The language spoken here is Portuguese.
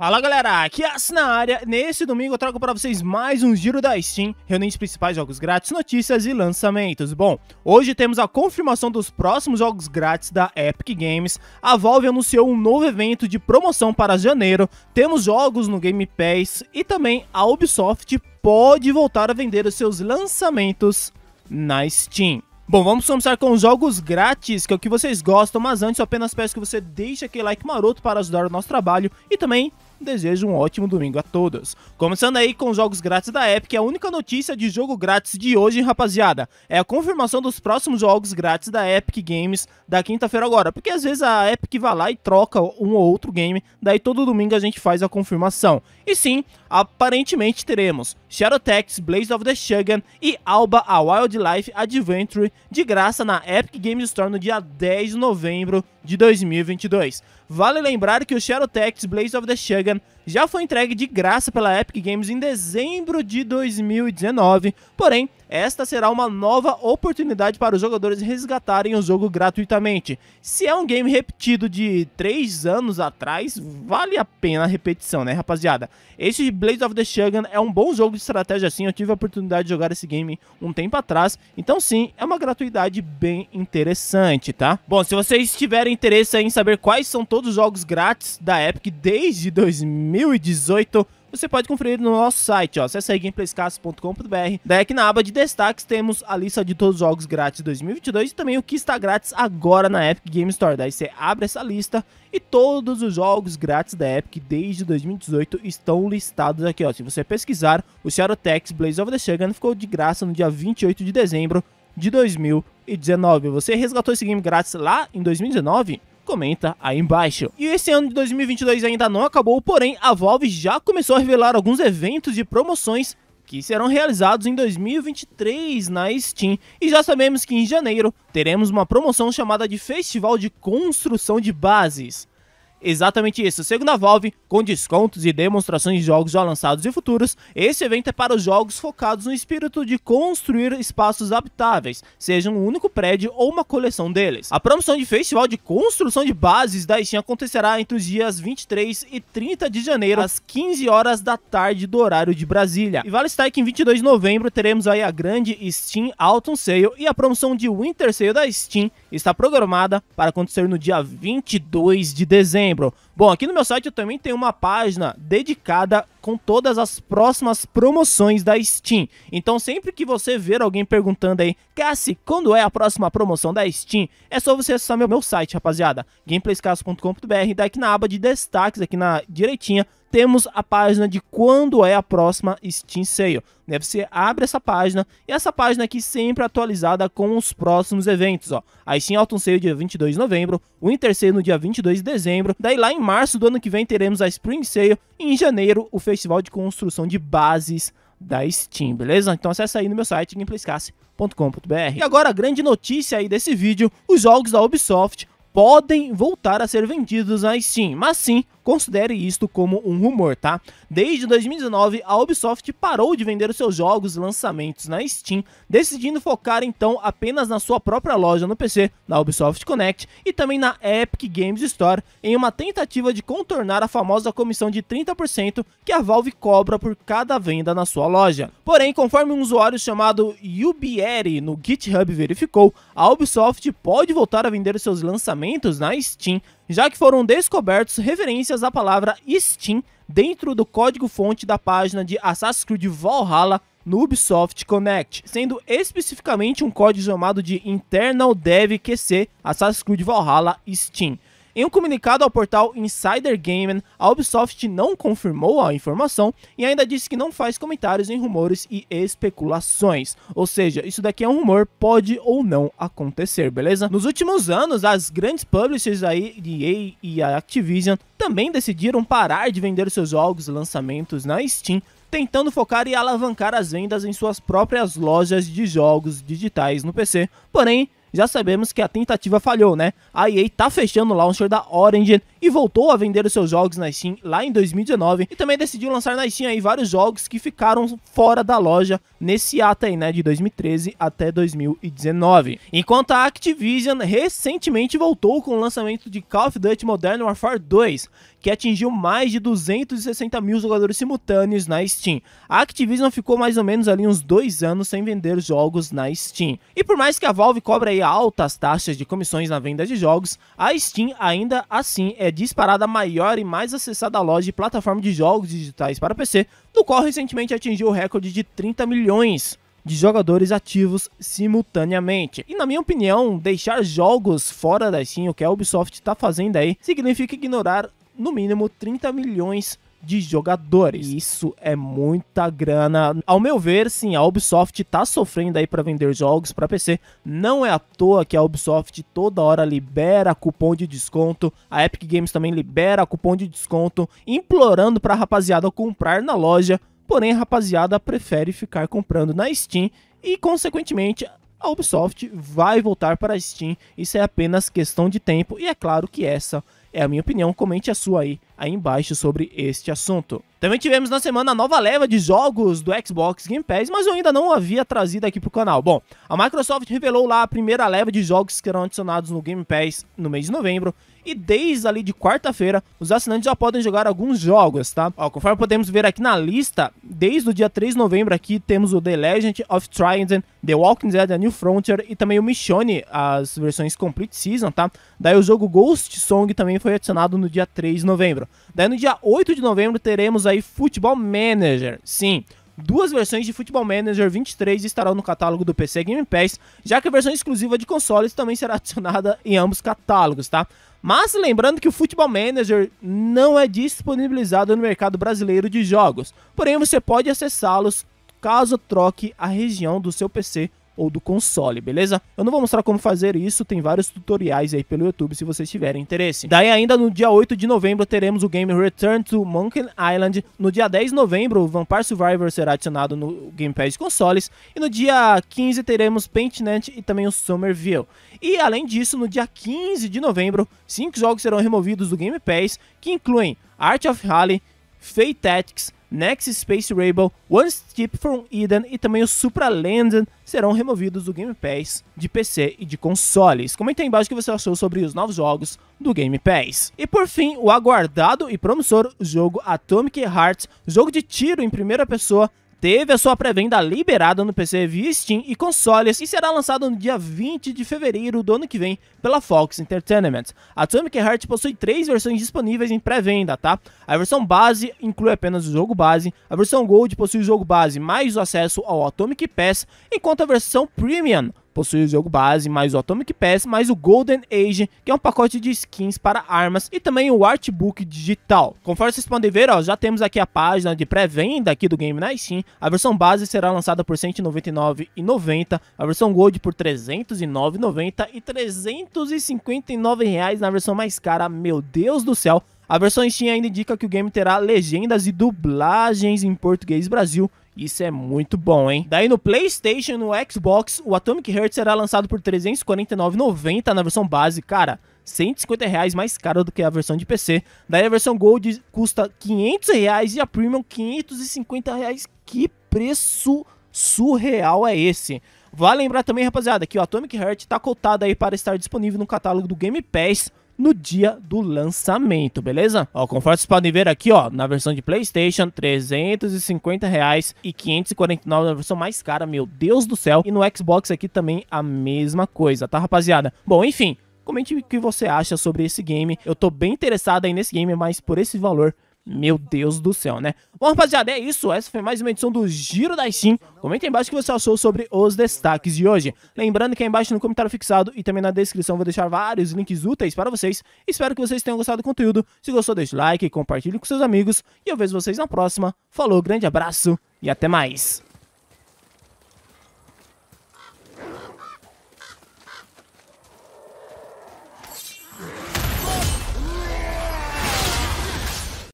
Fala galera, aqui é As na área. Nesse domingo eu trago para vocês mais um giro da Steam, reunindo os principais jogos grátis, notícias e lançamentos. Bom, hoje temos a confirmação dos próximos jogos grátis da Epic Games. A Valve anunciou um novo evento de promoção para janeiro. Temos jogos no Game Pass e também a Ubisoft pode voltar a vender os seus lançamentos na Steam. Bom, vamos começar com os jogos grátis, que é o que vocês gostam, mas antes eu apenas peço que você deixe aquele like maroto para ajudar o nosso trabalho e também Desejo um ótimo domingo a todos. Começando aí com os jogos grátis da Epic, a única notícia de jogo grátis de hoje, rapaziada, é a confirmação dos próximos jogos grátis da Epic Games da quinta-feira agora, porque às vezes a Epic vai lá e troca um ou outro game, daí todo domingo a gente faz a confirmação. E sim, aparentemente teremos Shadow Tactics, Blaze of the Shogun e Alba a Wildlife Adventure de graça na Epic Games Store no dia 10 de novembro de 2022. Vale lembrar que o Shadow Tactics, Blaze of the Shogun já foi entregue de graça pela Epic Games em dezembro de 2019, porém esta será uma nova oportunidade para os jogadores resgatarem o jogo gratuitamente. Se é um game repetido de 3 anos atrás, vale a pena a repetição, né, rapaziada? Esse Blaze of the Shogun é um bom jogo de estratégia assim, eu tive a oportunidade de jogar esse game um tempo atrás, então sim, é uma gratuidade bem interessante, tá? Bom, se vocês tiverem interesse em saber quais são todos os jogos grátis da Epic desde 2018, você pode conferir no nosso site, ó. Acesse aí gameplaycasso.com.br. Daí aqui na aba de destaques temos a lista de todos os jogos grátis 2022 e também o que está grátis agora na Epic Game Store. Daí você abre essa lista e todos os jogos grátis da Epic desde 2018 estão listados aqui, ó. Se você pesquisar, o Shadow Tex Blaze of the Shogun ficou de graça no dia 28 de dezembro de 2019. Você resgatou esse game grátis lá em 2019? comenta aí embaixo. E esse ano de 2022 ainda não acabou, porém a Valve já começou a revelar alguns eventos e promoções que serão realizados em 2023 na Steam. E já sabemos que em janeiro teremos uma promoção chamada de Festival de Construção de Bases. Exatamente isso. Segundo a Valve, com descontos e demonstrações de jogos já lançados e futuros, esse evento é para os jogos focados no espírito de construir espaços habitáveis, seja um único prédio ou uma coleção deles. A promoção de festival de construção de bases da Steam acontecerá entre os dias 23 e 30 de janeiro, às 15 horas da tarde do horário de Brasília. E vale estar que em 22 de novembro teremos aí a grande Steam Autumn Sale e a promoção de Winter Sale da Steam está programada para acontecer no dia 22 de dezembro membro. Bom, aqui no meu site eu também tenho uma página dedicada com todas as próximas promoções da Steam. Então, sempre que você ver alguém perguntando aí, Cassi, quando é a próxima promoção da Steam? É só você acessar meu, meu site, rapaziada, gameplayscasso.com.br, daqui na aba de destaques, aqui na direitinha, temos a página de quando é a próxima Steam Sale. Né, você abre essa página e essa página aqui sempre atualizada com os próximos eventos. Ó. A Steam Autumn Sale dia 22 de novembro, o Winter Sale no dia 22 de dezembro, daí lá em março do ano que vem teremos a Spring Sale e em janeiro o festival de construção de bases da Steam, beleza? Então acessa aí no meu site gameplayscase.com.br. E agora a grande notícia aí desse vídeo, os jogos da Ubisoft podem voltar a ser vendidos na Steam, mas sim Considere isto como um rumor, tá? Desde 2019, a Ubisoft parou de vender os seus jogos e lançamentos na Steam, decidindo focar então apenas na sua própria loja no PC, na Ubisoft Connect e também na Epic Games Store, em uma tentativa de contornar a famosa comissão de 30% que a Valve cobra por cada venda na sua loja. Porém, conforme um usuário chamado Yubieri no GitHub verificou, a Ubisoft pode voltar a vender os seus lançamentos na Steam já que foram descobertos referências à palavra Steam dentro do código-fonte da página de Assassin's Creed Valhalla no Ubisoft Connect, sendo especificamente um código chamado de Internal Dev QC Assassin's Creed Valhalla Steam. Em um comunicado ao portal Insider Gaming, a Ubisoft não confirmou a informação e ainda disse que não faz comentários em rumores e especulações. Ou seja, isso daqui é um rumor, pode ou não acontecer, beleza? Nos últimos anos, as grandes publishers aí, EA e a Activision, também decidiram parar de vender seus jogos e lançamentos na Steam tentando focar e alavancar as vendas em suas próprias lojas de jogos digitais no PC. Porém, já sabemos que a tentativa falhou, né? A EA tá fechando o launcher da Origin e voltou a vender os seus jogos na Steam lá em 2019 e também decidiu lançar na Steam aí vários jogos que ficaram fora da loja nesse ato aí, né, de 2013 até 2019. Enquanto a Activision recentemente voltou com o lançamento de Call of Duty Modern Warfare 2, que atingiu mais de 260 mil jogadores simultâneos na Steam. A Activision ficou mais ou menos ali uns dois anos sem vender jogos na Steam. E por mais que a Valve cobre aí altas taxas de comissões na venda de jogos, a Steam ainda assim é disparada a maior e mais acessada loja de plataforma de jogos digitais para PC, do qual recentemente atingiu o recorde de 30 milhões de jogadores ativos simultaneamente. E na minha opinião, deixar jogos fora da Steam, o que a Ubisoft está fazendo aí, significa ignorar no mínimo 30 milhões de de jogadores. Isso é muita grana. Ao meu ver, sim, a Ubisoft tá sofrendo aí para vender jogos para PC. Não é à toa que a Ubisoft toda hora libera cupom de desconto. A Epic Games também libera cupom de desconto, implorando para a rapaziada comprar na loja. Porém, a rapaziada prefere ficar comprando na Steam e, consequentemente, a Ubisoft vai voltar para a Steam. Isso é apenas questão de tempo e é claro que essa é a minha opinião. Comente a sua aí aí embaixo sobre este assunto. Também tivemos na semana a nova leva de jogos do Xbox Game Pass, mas eu ainda não havia trazido aqui para o canal. Bom, a Microsoft revelou lá a primeira leva de jogos que serão adicionados no Game Pass no mês de novembro, e desde ali de quarta-feira, os assinantes já podem jogar alguns jogos, tá? Ó, conforme podemos ver aqui na lista, desde o dia 3 de novembro aqui temos o The Legend of Trident, The Walking Dead, A New Frontier e também o Michonne, as versões Complete Season, tá? Daí o jogo Ghost Song também foi adicionado no dia 3 de novembro. Daí no dia 8 de novembro teremos aí Futebol Manager. Sim, duas versões de Futebol Manager 23 estarão no catálogo do PC Game Pass, já que a versão exclusiva de consoles também será adicionada em ambos catálogos, tá? Mas lembrando que o Futebol Manager não é disponibilizado no mercado brasileiro de jogos, porém você pode acessá-los caso troque a região do seu PC ou do console, beleza? Eu não vou mostrar como fazer isso, tem vários tutoriais aí pelo YouTube se vocês tiverem interesse. Daí ainda no dia 8 de novembro teremos o game Return to Monkey Island, no dia 10 de novembro o Vampire Survivor será adicionado no Game Pass de consoles e no dia 15 teremos Paintnet e também o Somerville. E além disso, no dia 15 de novembro, cinco jogos serão removidos do Game Pass, que incluem Art of Rally, Fate Tactics, Next Space Rebel, One Step from Eden e também o Supra Landon serão removidos do Game Pass de PC e de consoles. Comenta aí embaixo o que você achou sobre os novos jogos do Game Pass. E por fim, o aguardado e promissor jogo Atomic Heart, jogo de tiro em primeira pessoa, teve a sua pré-venda liberada no PC via Steam e consoles e será lançado no dia 20 de fevereiro do ano que vem pela Fox Entertainment. Atomic Heart possui três versões disponíveis em pré-venda, tá? A versão base inclui apenas o jogo base, a versão Gold possui o jogo base mais o acesso ao Atomic Pass, enquanto a versão Premium Possui o jogo base, mais o Atomic Pass, mais o Golden Age, que é um pacote de skins para armas, e também o Artbook digital. Conforme vocês podem ver, ó, já temos aqui a página de pré-venda aqui do game na Steam. A versão base será lançada por R$ 199,90, a versão Gold por R$ 309,90 e R$ 359 reais na versão mais cara. Meu Deus do céu! A versão Steam ainda indica que o game terá legendas e dublagens em português Brasil isso é muito bom, hein? Daí no PlayStation, no Xbox, o Atomic Heart será lançado por R$ 349,90 na versão base. Cara, 150 reais mais caro do que a versão de PC. Daí a versão Gold custa 500 reais e a Premium 550 reais. Que preço surreal é esse? Vale lembrar também, rapaziada, que o Atomic Heart está cotado aí para estar disponível no catálogo do Game Pass no dia do lançamento, beleza? Ó, conforme vocês podem ver aqui, ó, na versão de PlayStation, R$ 350 reais e 549 na versão mais cara, meu Deus do céu. E no Xbox aqui também a mesma coisa, tá, rapaziada? Bom, enfim, comente o que você acha sobre esse game. Eu tô bem interessado aí nesse game, mas por esse valor meu Deus do céu, né? Bom, rapaziada, é isso. Essa foi mais uma edição do Giro da Steam. Comenta aí embaixo o que você achou sobre os destaques de hoje. Lembrando que aí é embaixo no comentário fixado e também na descrição vou deixar vários links úteis para vocês. Espero que vocês tenham gostado do conteúdo. Se gostou, deixa o like, compartilhe com seus amigos. E eu vejo vocês na próxima. Falou, grande abraço e até mais.